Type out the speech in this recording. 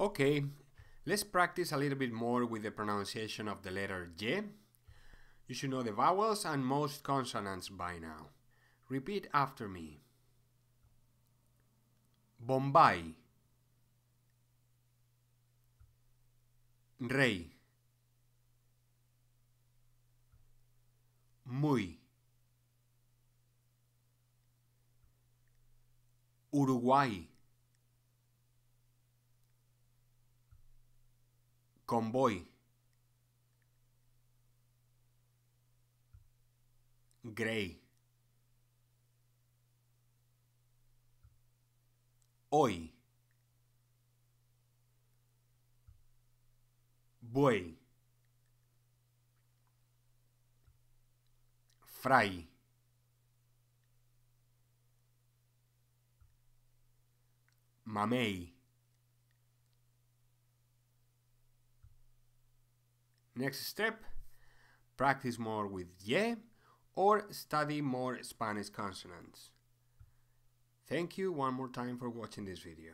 Okay, let's practice a little bit more with the pronunciation of the letter J. You should know the vowels and most consonants by now. Repeat after me. Bombay Rey Muy Uruguay Convoy. Gray. Hoy. Buey. Fray. Mamey. Next step, practice more with ye or study more Spanish consonants. Thank you one more time for watching this video.